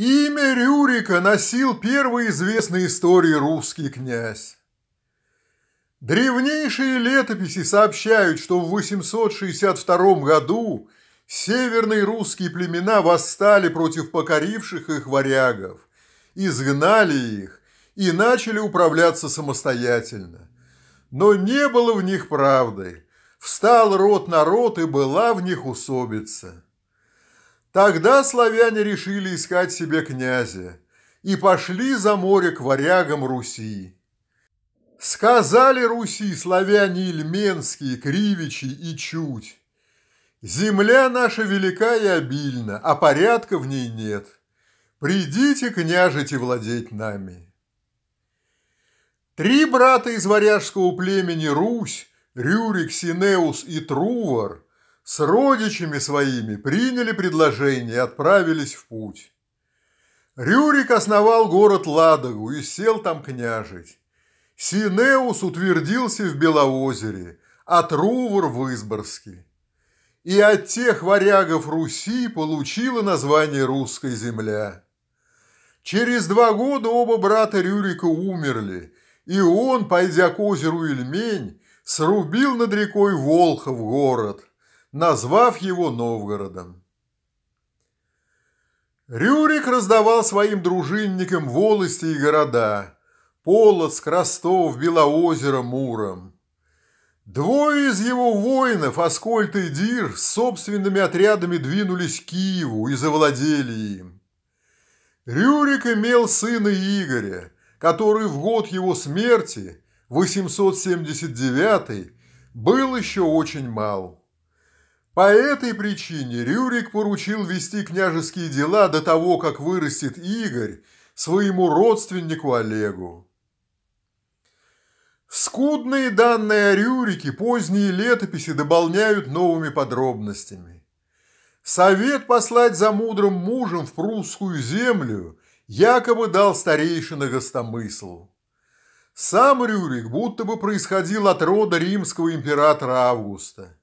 Имя Рюрика носил первый известный истории русский князь. Древнейшие летописи сообщают, что в 862 году северные русские племена восстали против покоривших их варягов, изгнали их и начали управляться самостоятельно. Но не было в них правды. Встал род народ, и была в них усобица. Тогда славяне решили искать себе князя и пошли за море к варягам Руси. Сказали Руси славяне Ильменские, Кривичи и Чуть. Земля наша велика и обильна, а порядка в ней нет. Придите, княжите, владеть нами. Три брата из варяжского племени Русь, Рюрик, Синеус и Трувор – с родичами своими приняли предложение и отправились в путь. Рюрик основал город Ладогу и сел там княжить. Синеус утвердился в Белоозере, а Трувор в Изборске. И от тех варягов Руси получила название «Русская земля». Через два года оба брата Рюрика умерли, и он, пойдя к озеру Ильмень, срубил над рекой Волхов город, назвав его Новгородом. Рюрик раздавал своим дружинникам волости и города – Полоцк, Ростов, Белоозеро, Муром. Двое из его воинов, Аскольд и Дир, с собственными отрядами двинулись к Киеву и завладели им. Рюрик имел сына Игоря, который в год его смерти, 879 был еще очень мал. По этой причине Рюрик поручил вести княжеские дела до того, как вырастет Игорь, своему родственнику Олегу. Скудные данные о Рюрике поздние летописи дополняют новыми подробностями. Совет послать за мудрым мужем в прусскую землю якобы дал старейшина гостомыслу. Сам Рюрик будто бы происходил от рода римского императора Августа.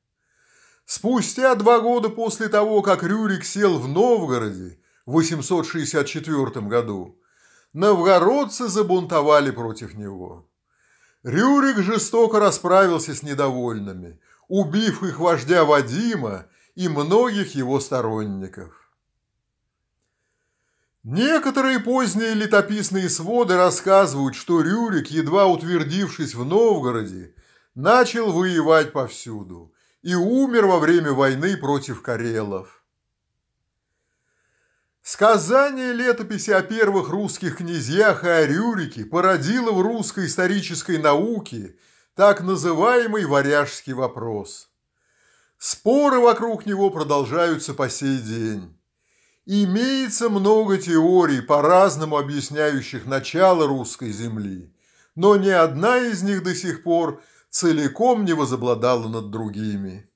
Спустя два года после того, как Рюрик сел в Новгороде в 864 году, новгородцы забунтовали против него. Рюрик жестоко расправился с недовольными, убив их вождя Вадима и многих его сторонников. Некоторые поздние летописные своды рассказывают, что Рюрик, едва утвердившись в Новгороде, начал воевать повсюду, и умер во время войны против карелов. Сказание летописи о первых русских князьях и о Рюрике породило в русской исторической науке так называемый варяжский вопрос. Споры вокруг него продолжаются по сей день. Имеется много теорий, по-разному объясняющих начало русской земли, но ни одна из них до сих пор – целиком не возобладала над другими.